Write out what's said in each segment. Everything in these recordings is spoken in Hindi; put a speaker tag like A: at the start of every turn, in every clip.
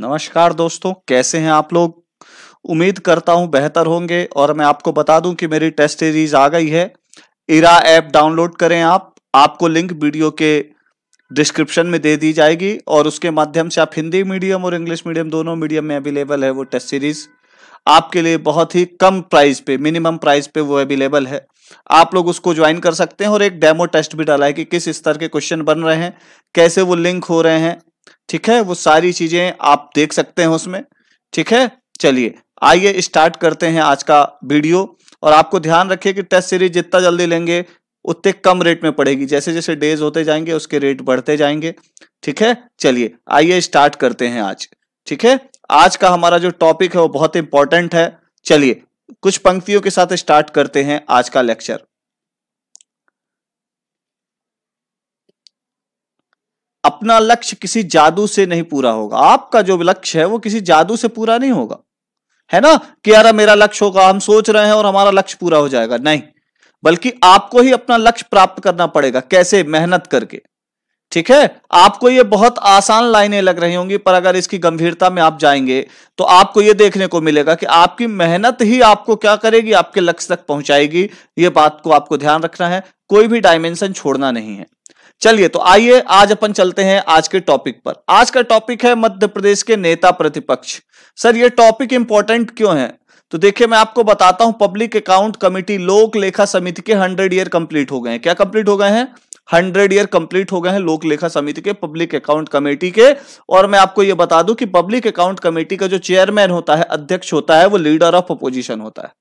A: नमस्कार दोस्तों कैसे हैं आप लोग उम्मीद करता हूं बेहतर होंगे और मैं आपको बता दूं कि मेरी टेस्ट सीरीज आ गई है इरा ऐप डाउनलोड करें आप आपको लिंक वीडियो के डिस्क्रिप्शन में दे दी जाएगी और उसके माध्यम से आप हिंदी मीडियम और इंग्लिश मीडियम दोनों मीडियम में अवेलेबल है वो टेस्ट सीरीज आपके लिए बहुत ही कम प्राइस पे मिनिमम प्राइस पे वो अवेलेबल है आप लोग उसको ज्वाइन कर सकते हैं और एक डेमो टेस्ट भी डाला है कि किस स्तर के क्वेश्चन बन रहे हैं कैसे वो लिंक हो रहे हैं ठीक है वो सारी चीजें आप देख सकते हैं उसमें ठीक है चलिए आइए स्टार्ट करते हैं आज का वीडियो और आपको ध्यान रखिए कि टेस्ट सीरीज जितना जल्दी लेंगे उतने कम रेट में पड़ेगी जैसे जैसे डेज होते जाएंगे उसके रेट बढ़ते जाएंगे ठीक है चलिए आइए स्टार्ट करते हैं आज ठीक है आज का हमारा जो टॉपिक है वो बहुत इंपॉर्टेंट है चलिए कुछ पंक्तियों के साथ स्टार्ट करते हैं आज का लेक्चर अपना लक्ष्य किसी जादू से नहीं पूरा होगा आपका जो लक्ष्य है वो किसी जादू से पूरा नहीं होगा है ना कि यार मेरा लक्ष्य होगा हम सोच रहे हैं और हमारा लक्ष्य पूरा हो जाएगा नहीं बल्कि आपको ही अपना लक्ष्य प्राप्त करना पड़ेगा कैसे मेहनत करके ठीक है आपको ये बहुत आसान लाइनें लग रही होंगी पर अगर इसकी गंभीरता में आप जाएंगे तो आपको ये देखने को मिलेगा कि आपकी मेहनत ही आपको क्या करेगी आपके लक्ष्य तक पहुंचाएगी ये बात को आपको ध्यान रखना है कोई भी डायमेंशन छोड़ना नहीं है चलिए तो आइए आज अपन चलते हैं आज के टॉपिक पर आज का टॉपिक है मध्य प्रदेश के नेता प्रतिपक्ष सर ये टॉपिक इंपॉर्टेंट क्यों है तो देखिए मैं आपको बताता हूं पब्लिक अकाउंट कमेटी लोक लेखा समिति के हंड्रेड ईयर कंप्लीट हो गए हैं क्या कंप्लीट हो गए हैं हंड्रेड ईयर कंप्लीट हो गए हैं लोक लेखा समिति के पब्लिक अकाउंट कमेटी के और मैं आपको यह बता दूं कि पब्लिक अकाउंट कमेटी का जो चेयरमैन होता है अध्यक्ष होता है वो लीडर ऑफ अपोजिशन होता है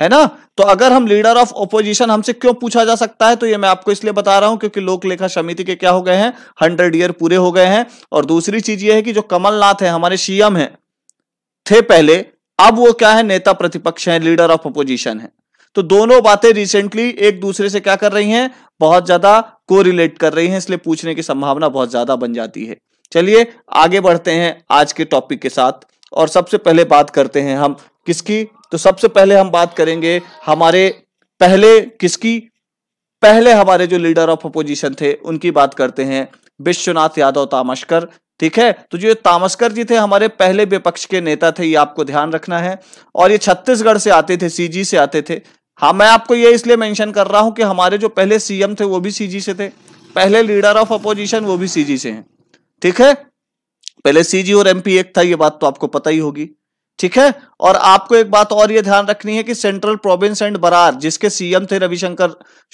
A: है ना तो अगर हम लीडर ऑफ ओपोजिशन हमसे क्यों पूछा जा सकता है तो ये मैं आपको इसलिए बता रहा हूं क्योंकि लोक लेखा समिति के क्या हो गए हैं हंड्रेड ईयर पूरे हो गए हैं और दूसरी चीज ये है कि जो कमलनाथ है हमारे सीएम है थे पहले अब वो क्या है नेता प्रतिपक्ष है लीडर ऑफ अपोजिशन है तो दोनों बातें रिसेंटली एक दूसरे से क्या कर रही हैं बहुत ज्यादा कोरिलेट कर रही हैं इसलिए पूछने की संभावना बहुत ज्यादा बन जाती है चलिए आगे बढ़ते हैं आज के टॉपिक के साथ और सबसे पहले बात करते हैं हम किसकी तो सबसे पहले हम बात करेंगे हमारे पहले किसकी पहले हमारे जो लीडर ऑफ अपोजिशन थे उनकी बात करते हैं विश्वनाथ यादव तामस्कर ठीक है तो जो तामस्कर जी थे हमारे पहले विपक्ष के नेता थे ये आपको ध्यान रखना है और ये छत्तीसगढ़ से आते थे सीजी से आते थे हाँ मैं आपको ये इसलिए मेंशन कर रहा हूं कि हमारे जो पहले सीएम थे वो भी सीजी से थे पहले लीडर ऑफ अपोजिशन वो भी सीजी से हैं ठीक है पहले सीजी और एमपी एक था ये बात तो आपको पता ही होगी ठीक है और आपको एक बात और ये ध्यान रखनी है कि सेंट्रल प्रोविंस एंड बरार जिसके सीएम थे रविशंकर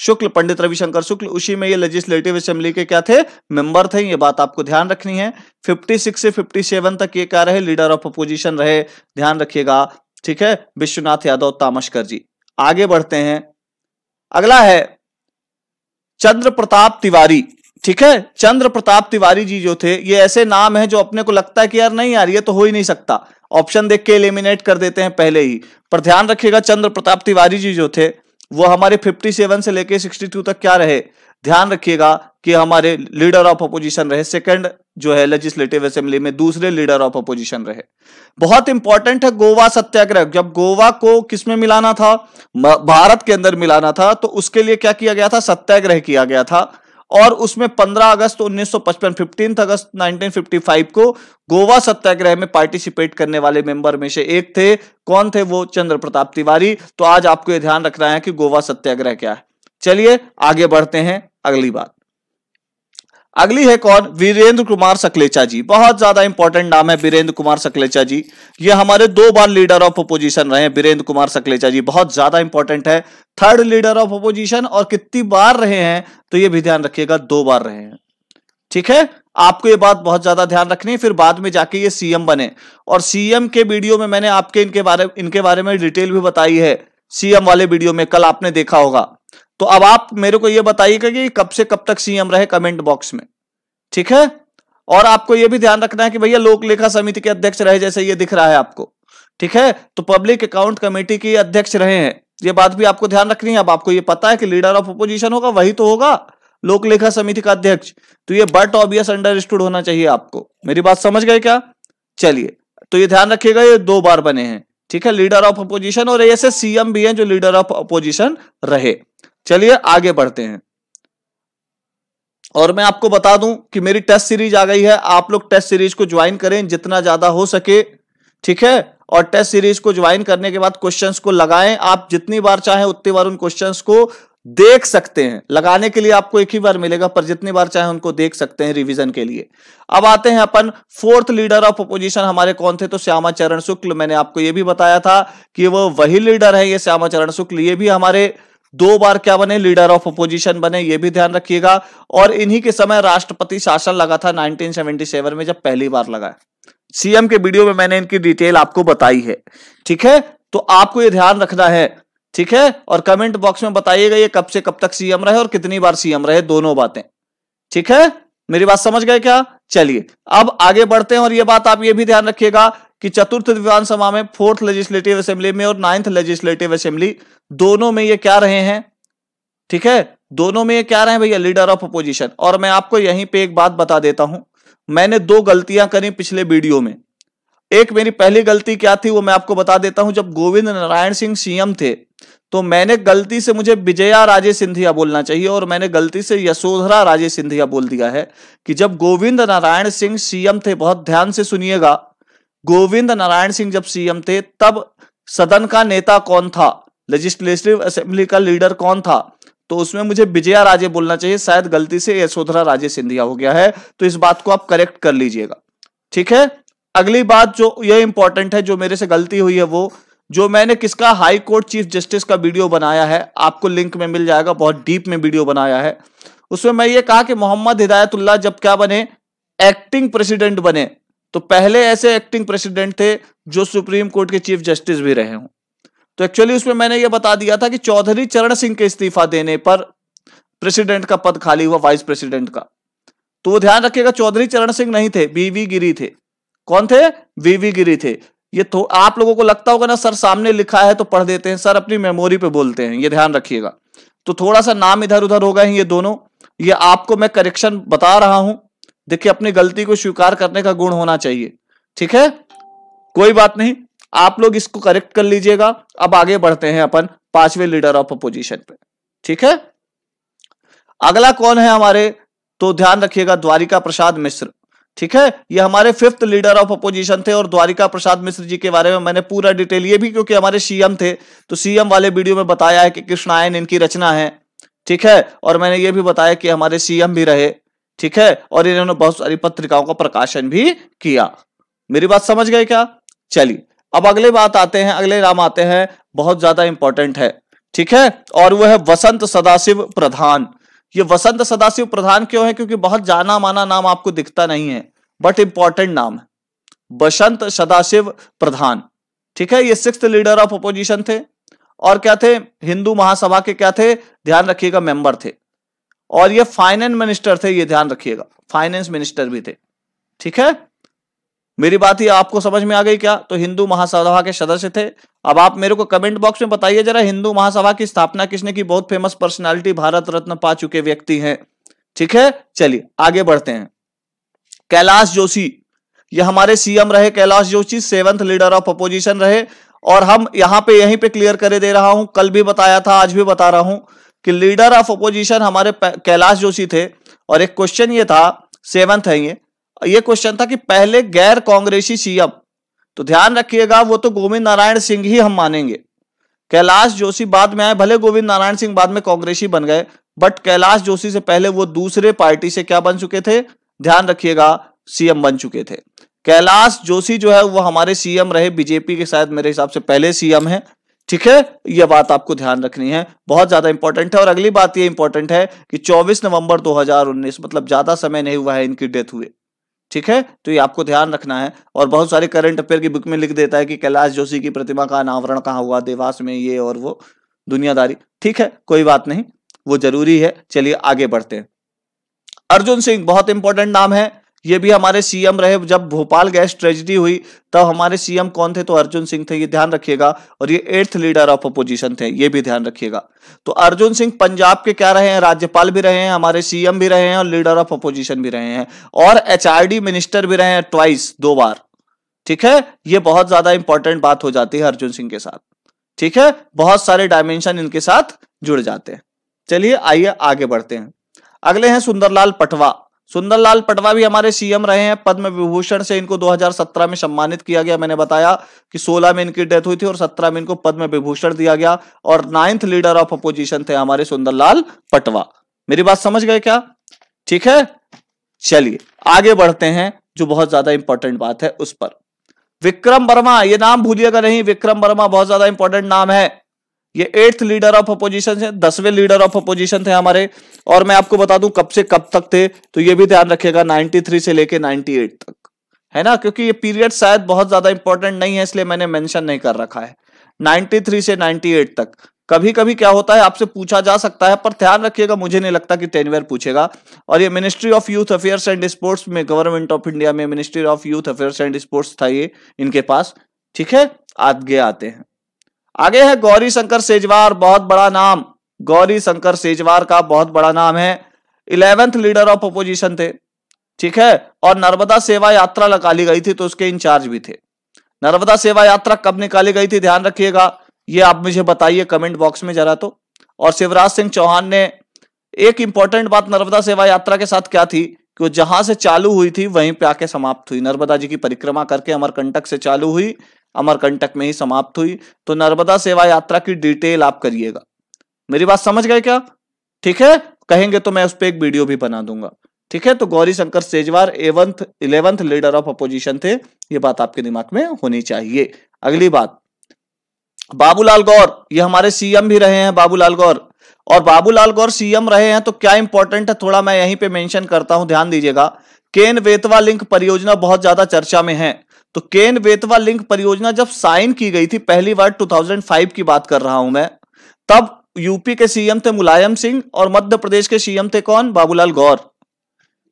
A: शुक्ल पंडित रविशंकर शुक्ल उसी में ये लेजिस्लेटिव असेंबली के क्या थे मेंबर थे ये बात आपको ध्यान रखनी है 56 से 57 तक ये क्या रहे लीडर ऑफ अपोजिशन रहे ध्यान रखिएगा ठीक है विश्वनाथ यादव तामशकर जी आगे बढ़ते हैं अगला है चंद्र प्रताप तिवारी ठीक है चंद्र प्रताप तिवारी जी जो थे ये ऐसे नाम है जो अपने को लगता है कि यार नहीं यार ये तो हो ही नहीं सकता ऑप्शन देख के एलिमिनेट कर देते हैं पहले ही पर ध्यान रखिएगा चंद्र प्रताप तिवारी जी जो थे वो हमारे 57 से लेके 62 तक क्या रहे ध्यान रखिएगा कि हमारे लीडर ऑफ अपोजिशन रहे सेकंड जो है लेजिस्लेटिव असेंबली में दूसरे लीडर ऑफ अपोजिशन रहे बहुत इंपॉर्टेंट है गोवा सत्याग्रह जब गोवा को किसमें मिलाना था भारत के अंदर मिलाना था तो उसके लिए क्या किया गया था सत्याग्रह किया गया था और उसमें 15 अगस्त 1955 15 अगस्त 1955 को गोवा सत्याग्रह में पार्टिसिपेट करने वाले मेंबर में से एक थे कौन थे वो चंद्र प्रताप तिवारी तो आज आपको यह ध्यान रखना है कि गोवा सत्याग्रह क्या है चलिए आगे बढ़ते हैं अगली बात अगली है कौन वीरेंद्र कुमार सकलेचा जी बहुत ज्यादा इंपॉर्टेंट नाम है वीरेंद्र कुमार सकलेचा जी ये हमारे दो बार लीडर ऑफ अपोजिशन रहे वीरेंद्र कुमार सकलेचा जी बहुत ज्यादा इंपॉर्टेंट है थर्ड लीडर ऑफ अपोजिशन और कितनी बार रहे हैं तो ये भी ध्यान रखिएगा दो बार रहे हैं ठीक है आपको ये बात बहुत ज्यादा ध्यान रखनी है फिर बाद में जाके ये सीएम बने और सीएम के वीडियो में मैंने आपके इनके बारे इनके बारे में डिटेल भी बताई है सीएम वाले वीडियो में कल आपने देखा होगा तो अब आप मेरे को यह बताइएगा कि कब से कब तक सीएम रहे कमेंट बॉक्स में ठीक है और आपको यह भी ध्यान रखना है कि भैया लोक लेखा समिति के अध्यक्ष रहे जैसे ये दिख रहा है आपको ठीक है तो पब्लिक अकाउंट कमेटी के अध्यक्ष रहे हैं ये बात भी आपको ध्यान रखनी है अब आपको ये पता है कि लीडर ऑफ अपोजिशन होगा वही तो होगा लोक लेखा समिति का अध्यक्ष तो ये बट ऑबियस अंडरस्टूड होना चाहिए आपको मेरी बात समझ गए क्या चलिए तो ये ध्यान रखिएगा ये दो बार बने हैं ठीक है लीडर ऑफ अपोजिशन और ऐसे सीएम भी हैं जो लीडर ऑफ अपोजिशन रहे चलिए आगे बढ़ते हैं और मैं आपको बता दूं कि मेरी टेस्ट सीरीज आ गई है आप लोग टेस्ट सीरीज को ज्वाइन करें जितना ज्यादा हो सके ठीक है और टेस्ट सीरीज को ज्वाइन करने के बाद क्वेश्चंस को लगाएं आप जितनी बार चाहें उतनी बार उन क्वेश्चंस को देख सकते हैं लगाने के लिए आपको एक ही बार मिलेगा पर जितनी बार चाहे उनको देख सकते हैं रिवीजन के लिए अब आते हैं अपन फोर्थ लीडर ऑफ अपोजिशन हमारे कौन थे तो श्यामा चरण शुक्ल मैंने आपको यह भी बताया था कि वो वही लीडर है ये श्यामा चरण शुक्ल ये भी हमारे दो बार क्या बने लीडर ऑफ अपोजिशन बने ये भी ध्यान रखिएगा और इन्हीं के समय राष्ट्रपति शासन लगा था 1977 में जब पहली बार लगा सीएम के वीडियो में मैंने इनकी डिटेल आपको बताई है ठीक है तो आपको ये ध्यान रखना है ठीक है और कमेंट बॉक्स में बताइएगा ये कब से कब तक सीएम रहे और कितनी बार सीएम रहे दोनों बातें ठीक है मेरी बात समझ गए क्या चलिए अब आगे बढ़ते हैं और ये बात आप ये भी ध्यान रखिएगा कि चतुर्थ विधानसभा में फोर्थ लेजिस्लेटिव असेंबली में और नाइन्थ लेजिस्लेटिव असेंबली दोनों में ये क्या रहे हैं ठीक है दोनों में ये क्या रहे भैया लीडर ऑफ अपोजिशन और मैं आपको यहीं पे एक बात बता देता हूं मैंने दो गलतियां करी पिछले वीडियो में एक मेरी पहली गलती क्या थी वो मैं आपको बता देता हूं जब गोविंद नारायण सिंह सीएम थे तो मैंने गलती से मुझे विजया राजे सिंधिया बोलना चाहिए और मैंने गलती से यशोधरा राजे सिंधिया बोल दिया है कि जब गोविंद नारायण सिंह सीएम थे बहुत ध्यान से सुनिएगा गोविंद नारायण सिंह जब सीएम थे तब सदन का नेता कौन था लेजिस्लेटिव असेंबली का लीडर कौन था तो उसमें मुझे विजया राजे बोलना चाहिए शायद गलती से यशोधरा राजे सिंधिया हो गया है तो इस बात को आप करेक्ट कर लीजिएगा ठीक है अगली बात जो ये इंपॉर्टेंट है जो मेरे से गलती हुई है वो जो मैंने किसका हाई कोर्ट चीफ जस्टिस का वीडियो बनाया है आपको लिंक में मिल जाएगा बहुत डीप में वीडियो बनाया है उसमें मैं ये कहा कि मोहम्मद हिदायतुल्ला जब क्या बने एक्टिंग प्रेसिडेंट बने तो पहले ऐसे एक्टिंग प्रेसिडेंट थे जो सुप्रीम कोर्ट के चीफ जस्टिस भी रहे हों तो एक्चुअली उसमें मैंने यह बता दिया था कि चौधरी चरण सिंह के इस्तीफा देने पर प्रेसिडेंट का पद खाली हुआ वाइस प्रेसिडेंट का तो वो ध्यान रखिएगा चौधरी चरण सिंह नहीं थे बीवी गिरी थे कौन थे वीवी गिरी थे ये तो आप लोगों को लगता होगा ना सर सामने लिखा है तो पढ़ देते हैं सर अपनी मेमोरी पे बोलते हैं ये ध्यान रखिएगा तो थोड़ा सा नाम इधर उधर हो गए हैं ये दोनों ये आपको मैं करेक्शन बता रहा हूं देखिए अपनी गलती को स्वीकार करने का गुण होना चाहिए ठीक है कोई बात नहीं आप लोग इसको करेक्ट कर लीजिएगा अब आगे बढ़ते हैं अपन पांचवें लीडर ऑफ अपोजिशन पे ठीक है अगला कौन है हमारे तो ध्यान रखिएगा द्वारिका प्रसाद मिश्र ठीक है ये हमारे फिफ्थ लीडर ऑफ अपोजिशन थे और द्वारिका प्रसाद मिश्र जी के बारे में मैंने पूरा डिटेल ये भी क्योंकि हमारे सीएम थे तो सीएम वाले वीडियो में बताया है कि कृष्णायन इनकी रचना है ठीक है और मैंने ये भी बताया कि हमारे सीएम भी रहे ठीक है और इन्होंने बहुत सारी पत्रिकाओं का प्रकाशन भी किया मेरी बात समझ गए क्या चलिए अब अगले बात आते हैं अगले नाम आते हैं बहुत ज्यादा इंपॉर्टेंट है ठीक है और वह है वसंत सदाशिव प्रधान ये वसंत सदाशिव प्रधान क्यों है क्योंकि बहुत जाना माना नाम आपको दिखता नहीं है बट इंपॉर्टेंट नाम है बसंत सदाशिव प्रधान ठीक है ये सिक्स लीडर ऑफ अपोजिशन थे और क्या थे हिंदू महासभा के क्या थे ध्यान रखिएगा मेंबर थे और ये फाइनेंस मिनिस्टर थे ये ध्यान रखिएगा फाइनेंस मिनिस्टर भी थे ठीक है मेरी बात ये आपको समझ में आ गई क्या तो हिंदू महासभा के सदस्य थे अब आप मेरे को कमेंट बॉक्स में बताइए जरा हिंदू महासभा की स्थापना किसने की बहुत फेमस पर्सनालिटी भारत रत्न पा चुके व्यक्ति हैं ठीक है चलिए आगे बढ़ते हैं कैलाश जोशी ये हमारे सीएम रहे Kailash Joshi seventh leader of opposition रहे और हम यहां पे यहीं पे क्लियर कर दे रहा हूं कल भी बताया था आज भी बता रहा हूं कि लीडर ऑफ अपोजिशन हमारे कैलाश जोशी थे और एक क्वेश्चन ये था सेवंथ है ये ये क्वेश्चन था कि पहले गैर कांग्रेसी सीएम तो ध्यान रखिएगा वो तो गोविंद नारायण सिंह ही हम मानेंगे कैलाश जोशी बाद में आए भले गोविंद नारायण सिंह बाद में कांग्रेसी बन गए बट कैलाश जोशी से पहले वो दूसरे पार्टी से क्या बन चुके थे ध्यान रखिएगा सीएम बन चुके थे कैलाश जोशी जो है वो हमारे सीएम रहे बीजेपी के शायद मेरे हिसाब से पहले सीएम है ठीक है यह बात आपको ध्यान रखनी है बहुत ज्यादा इंपॉर्टेंट है और अगली बात यह इंपॉर्टेंट है कि 24 नवंबर 2019 मतलब ज्यादा समय नहीं हुआ है इनकी डेथ हुए ठीक है तो ये आपको ध्यान रखना है और बहुत सारे करंट अफेयर की बुक में लिख देता है कि कैलाश जोशी की प्रतिमा का अनावरण कहाँ हुआ देवास में ये और वो दुनियादारी ठीक है कोई बात नहीं वो जरूरी है चलिए आगे बढ़ते हैं अर्जुन सिंह बहुत इंपॉर्टेंट नाम है ये भी हमारे सीएम रहे जब भोपाल गैस ट्रेजिडी हुई तब हमारे सीएम कौन थे तो अर्जुन सिंह थे ये ध्यान रखिएगा और ये एट्थ लीडर ऑफ अपोजिशन थे ये भी ध्यान रखिएगा तो अर्जुन सिंह पंजाब के क्या रहे हैं राज्यपाल भी रहे हैं हमारे सीएम भी रहे हैं और लीडर ऑफ अपोजिशन भी रहे हैं और एच मिनिस्टर भी रहे हैं ट्वाइस दो बार ठीक है ये बहुत ज्यादा इंपॉर्टेंट बात हो जाती है अर्जुन सिंह के साथ ठीक है बहुत सारे डायमेंशन इनके साथ जुड़ जाते हैं चलिए आइए आगे बढ़ते हैं अगले हैं सुंदरलाल पटवा सुंदरलाल पटवा भी हमारे सीएम रहे हैं पद्म विभूषण से इनको 2017 में सम्मानित किया गया मैंने बताया कि 16 में इनकी डेथ हुई थी और 17 में इनको पद्म विभूषण दिया गया और नाइन्थ लीडर ऑफ अपोजिशन थे हमारे सुंदरलाल पटवा मेरी बात समझ गए क्या ठीक है चलिए आगे बढ़ते हैं जो बहुत ज्यादा इंपॉर्टेंट बात है उस पर विक्रम वर्मा ये नाम भूलिएगा नहीं विक्रम वर्मा बहुत ज्यादा इंपॉर्टेंट नाम है ये एट्थ लीडर ऑफ अपोजिशन है दसवें लीडर ऑफ अपोजिशन थे हमारे और मैं आपको बता दूं कब से कब तक थे तो ये भी ध्यान रखिएगा 93 से लेके 98 तक है ना क्योंकि ये पीरियड शायद बहुत ज्यादा इंपॉर्टेंट नहीं है इसलिए मैंने मेंशन नहीं कर रखा है 93 से 98 तक कभी कभी क्या होता है आपसे पूछा जा सकता है पर ध्यान रखिएगा मुझे नहीं लगता कि टेनवेयर पूछेगा और ये ministry of youth affairs and sports में गवर्नमेंट ऑफ इंडिया में ministry of youth affairs and sports था ये इनके पास ठीक है आगे आते हैं आगे है गौरी शंकर सेजवार बहुत बड़ा नाम गौरी शंकर सेजवार का बहुत बड़ा नाम है इलेवेंथ लीडर ऑफ अपोजिशन थे ठीक है और नर्मदा सेवा यात्रा निकाली गई थी तो उसके इंचार्ज भी थे नर्मदा सेवा यात्रा कब निकाली गई थी ध्यान रखिएगा ये आप मुझे बताइए कमेंट बॉक्स में जरा तो और शिवराज सिंह चौहान ने एक इंपॉर्टेंट बात नर्मदा सेवा यात्रा के साथ क्या थी कि वो जहां से चालू हुई थी वहीं पे आके समाप्त हुई नर्मदा जी की परिक्रमा करके अमरकंटक से चालू हुई अमरकंटक में ही समाप्त हुई तो नर्मदा सेवा यात्रा की डिटेल आप करिएगा मेरी बात समझ गए क्या ठीक है कहेंगे तो मैं उस पर एक वीडियो भी बना दूंगा ठीक है तो गौरी शंकर सेजवार एवंथ इलेवंथ लीडर ऑफ अपोजिशन थे ये बात आपके दिमाग में होनी चाहिए अगली बात बाबूलाल गौर ये हमारे सीएम भी रहे हैं बाबूलाल गौर और बाबूलाल गौर सीएम रहे हैं तो क्या इंपॉर्टेंट है थोड़ा मैं यहीं पे मेंशन करता हूं ध्यान दीजिएगा केन वेतवा लिंक परियोजना बहुत ज्यादा चर्चा में है तो केन बेतवा लिंक परियोजना जब साइन की गई थी पहली बार 2005 की बात कर रहा हूं मैं तब यूपी के सीएम थे मुलायम सिंह और मध्य प्रदेश के सीएम थे कौन बाबूलाल गौर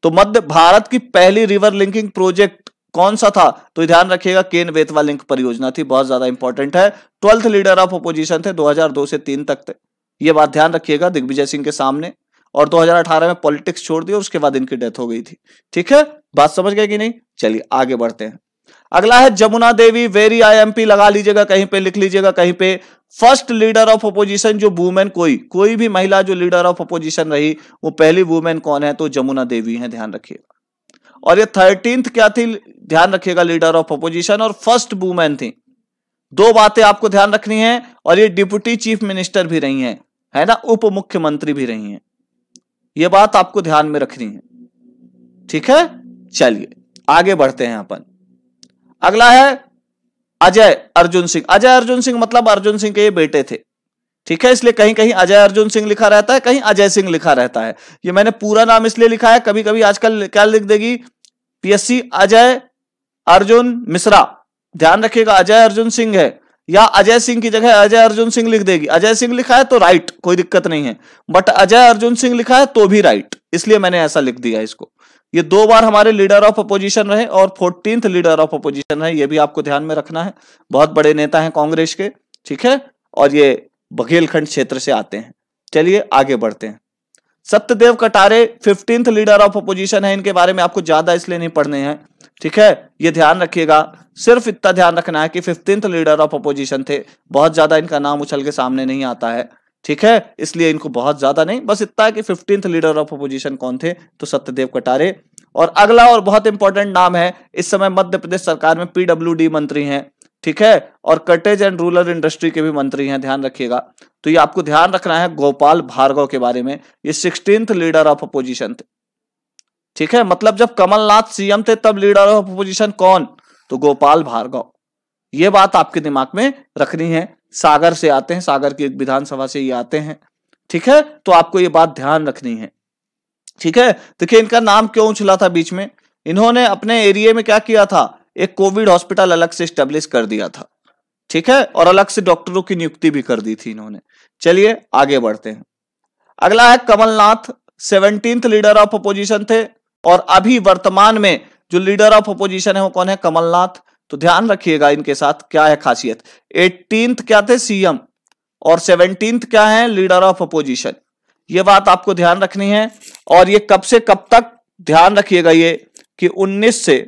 A: तो मध्य भारत की पहली रिवर लिंकिंग प्रोजेक्ट कौन सा था तो ध्यान रखिएगा केन बेतवा लिंक परियोजना थी बहुत ज्यादा इंपॉर्टेंट है ट्वेल्थ लीडर ऑफ अपोजिशन थे दो से तीन तक थे ये बात ध्यान रखिएगा दिग्विजय सिंह के सामने और 2018 में पॉलिटिक्स छोड़ दी और उसके बाद इनकी डेथ हो गई थी ठीक है बात समझ गए कि नहीं चलिए आगे बढ़ते हैं अगला है जमुना देवी वेरी आईएमपी लगा लीजिएगा कहीं पे लिख लीजिएगा कहीं पे फर्स्ट लीडर ऑफ अपोजिशन जो वुमेन कोई कोई भी महिला जो लीडर ऑफ अपोजिशन रही वो पहली वुमेन कौन है तो जमुना देवी है ध्यान रखिएगा और ये थर्टींथ क्या थी ध्यान रखिएगा लीडर ऑफ अपोजिशन और फर्स्ट वुमेन थी दो बातें आपको ध्यान रखनी है और ये डिप्यूटी चीफ मिनिस्टर भी रही है है ना उप मुख्यमंत्री भी रही है ये बात आपको ध्यान में रखनी है ठीक है चलिए आगे बढ़ते हैं अपन अगला है अजय अर्जुन सिंह अजय अर्जुन सिंह मतलब अर्जुन सिंह के ये बेटे थे ठीक है इसलिए कहीं कहीं अजय अर्जुन सिंह लिखा रहता है कहीं अजय सिंह लिखा रहता है ये मैंने पूरा नाम इसलिए लिखा है कभी कभी आजकल क्या लिख देगी पीएससी अजय अर्जुन मिश्रा ध्यान रखिएगा अजय अर्जुन सिंह है या अजय सिंह की जगह अजय अर्जुन सिंह लिख देगी अजय सिंह लिखा है तो राइट कोई दिक्कत नहीं है बट अजय अर्जुन सिंह लिखा है तो भी राइट इसलिए मैंने ऐसा लिख दिया इसको ये दो बार हमारे लीडर ऑफ अपोजिशन रहे और फोर्टींथ लीडर ऑफ अपोजिशन है ये भी आपको ध्यान में रखना है बहुत बड़े नेता हैं कांग्रेस के ठीक है और ये बघेलखंड क्षेत्र से आते हैं चलिए आगे बढ़ते हैं Satyadev Katare fifteenth leader of opposition है इनके बारे में आपको ज्यादा इसलिए नहीं पढ़ने हैं ठीक है ये ध्यान रखिएगा सिर्फ इतना ध्यान रखना है कि फिफ्टींथ लीडर ऑफ अपोजिशन थे बहुत ज्यादा इनका नाम उछल के सामने नहीं आता है ठीक है इसलिए इनको बहुत ज्यादा नहीं बस इतना है कि फिफ्टींथ लीडर ऑफ अपोजिशन कौन थे तो सत्यदेव कटारे और अगला और बहुत इंपॉर्टेंट नाम है इस समय मध्य प्रदेश सरकार में पीडब्ल्यू मंत्री हैं ठीक है और कटेज एंड रूरल इंडस्ट्री के भी मंत्री हैं ध्यान रखिएगा तो ये आपको ध्यान रखना है गोपाल भार्गव के बारे में ये सिक्सटींथ लीडर ऑफ अपोजिशन थे ठीक है मतलब जब कमलनाथ सीएम थे तब लीडर ऑफ अपोजिशन कौन तो गोपाल भार्गव ये बात आपके दिमाग में रखनी है सागर से आते हैं सागर की विधानसभा से ये आते हैं ठीक है तो आपको ये बात ध्यान रखनी है ठीक है देखिए इनका नाम क्यों उछला था बीच में इन्होंने अपने एरिया में क्या किया था एक कोविड हॉस्पिटल अलग से स्टेब्लिश कर दिया था ठीक है और अलग से डॉक्टरों की नियुक्ति भी कर दी थी इन्होंने चलिए आगे बढ़ते हैं अगला है Kamal Nath seventeen leader of opposition थे और अभी वर्तमान में जो लीडर ऑफ अपोजिशन है वो कौन है कमलनाथ तो ध्यान रखिएगा इनके साथ क्या है खासियत एटीन क्या थे सीएम और सेवनटीन क्या है लीडर ऑफ अपोजिशन ये बात आपको ध्यान रखनी है और ये कब से कब तक ध्यान रखिएगा ये कि 19 से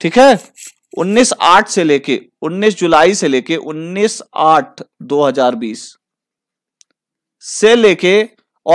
A: ठीक है 19 आठ से लेके 19 जुलाई से लेके 19 आठ 2020 से लेके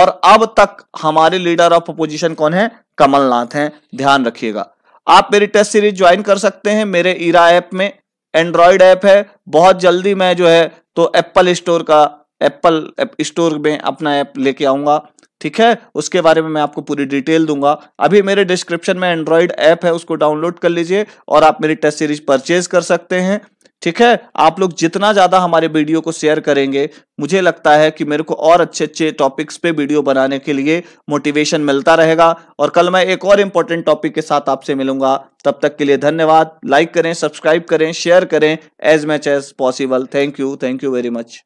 A: और अब तक हमारे लीडर ऑफ अपोजिशन कौन है कमलनाथ हैं ध्यान रखिएगा आप मेरी टेस्ट सीरीज ज्वाइन कर सकते हैं मेरे इरा ऐप में एंड्रॉयड ऐप है बहुत जल्दी मैं जो है तो एप्पल स्टोर का एप्पल स्टोर में अपना ऐप लेके आऊँगा ठीक है उसके बारे में मैं आपको पूरी डिटेल दूंगा अभी मेरे डिस्क्रिप्शन में एंड्रॉयड ऐप है उसको डाउनलोड कर लीजिए और आप मेरी टेस्ट सीरीज परचेज कर सकते हैं ठीक है आप लोग जितना ज्यादा हमारे वीडियो को शेयर करेंगे मुझे लगता है कि मेरे को और अच्छे अच्छे टॉपिक्स पे वीडियो बनाने के लिए मोटिवेशन मिलता रहेगा और कल मैं एक और इंपॉर्टेंट टॉपिक के साथ आपसे मिलूंगा तब तक के लिए धन्यवाद लाइक करें सब्सक्राइब करें शेयर करें as much as possible thank you thank you very much